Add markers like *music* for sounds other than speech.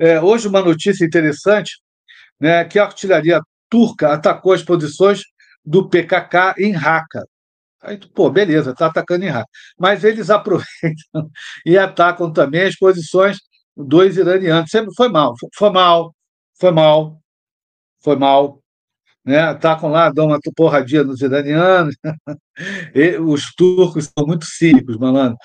É, hoje, uma notícia interessante né, que a artilharia turca atacou as posições do PKK em Raqqa. Aí, pô, beleza, está atacando em Raqqa. Mas eles *laughs* aproveitam e atacam também as posições dos iranianos. Sempre é, foi mal, foi mal, foi mal, foi mal. Né? Atacam lá, dão uma porradinha nos iranianos. *laughs* os turcos são muito cínicos, malandro.